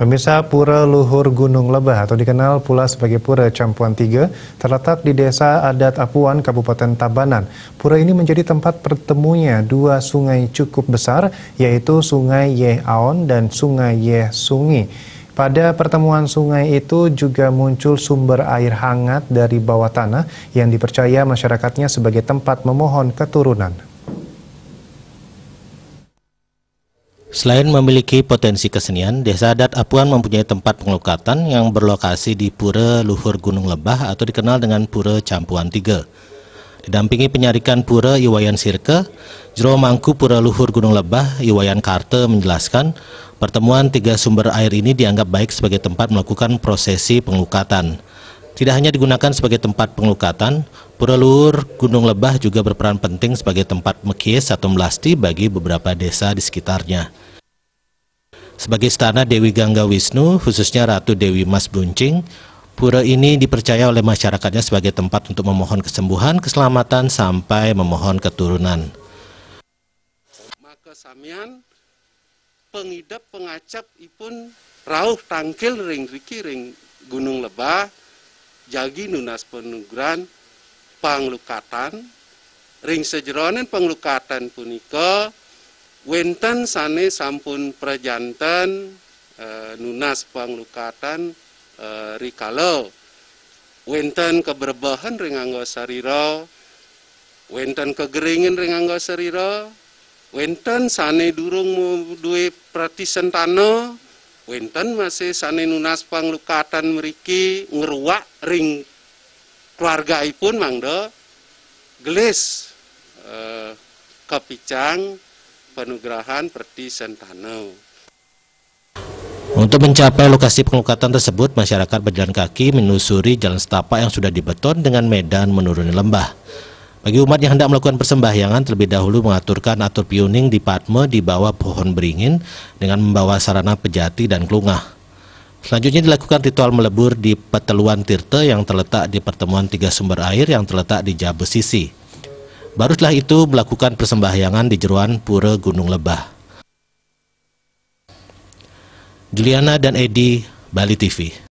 Pemirsa Pura Luhur Gunung Lebah atau dikenal pula sebagai Pura Campuan Tiga terletak di Desa Adat Apuan, Kabupaten Tabanan. Pura ini menjadi tempat pertemunya dua sungai cukup besar yaitu Sungai Yeh Aon dan Sungai Yeh Sungi. Pada pertemuan sungai itu juga muncul sumber air hangat dari bawah tanah yang dipercaya masyarakatnya sebagai tempat memohon keturunan. Selain memiliki potensi kesenian, Desa Adat Apuan mempunyai tempat pengelukatan yang berlokasi di Pura Luhur Gunung Lebah atau dikenal dengan Pura Campuan Tiga. Didampingi penyarikan Pura Iwayan Sirke, Jero Mangku Pura Luhur Gunung Lebah Iwayan Karte menjelaskan pertemuan tiga sumber air ini dianggap baik sebagai tempat melakukan prosesi pengelukatan. Tidak hanya digunakan sebagai tempat pengelukatan, Pura Luhur Gunung Lebah juga berperan penting sebagai tempat mekis atau melasti bagi beberapa desa di sekitarnya. Sebagai istana Dewi Gangga Wisnu, khususnya Ratu Dewi Mas Buncing, pura ini dipercaya oleh masyarakatnya sebagai tempat untuk memohon kesembuhan, keselamatan, sampai memohon keturunan. Maka samian, pengidap pengacap ipun rauh tangkil ring riki ring gunung lebah, jagi nunas penugran panglukatan ring sejeronen panglukatan punika wenten sane sampun prejanten e, eh, nunas panglukatan e, eh, rikalo wenten keberbahan ring anggo sarira wenten kegeringin ring anggo sarira wenten sane durung duwe pratisentano Winton masih sani nunas panglukatan meriki ngeruak ring keluarga ipun mangdo gelis eh, kepicang penugrahan perti sentano. Untuk mencapai lokasi pengelukatan tersebut, masyarakat berjalan kaki menelusuri jalan setapak yang sudah dibeton dengan medan menuruni lembah. Bagi umat yang hendak melakukan persembahyangan, terlebih dahulu mengaturkan atur piuning di Padma di bawah pohon beringin dengan membawa sarana pejati dan kelungah. Selanjutnya dilakukan ritual melebur di peteluan Tirta yang terletak di pertemuan tiga sumber air yang terletak di Jabu Sisi. Baru itu melakukan persembahyangan di jeruan Pura Gunung Lebah. Juliana dan Edi, Bali TV.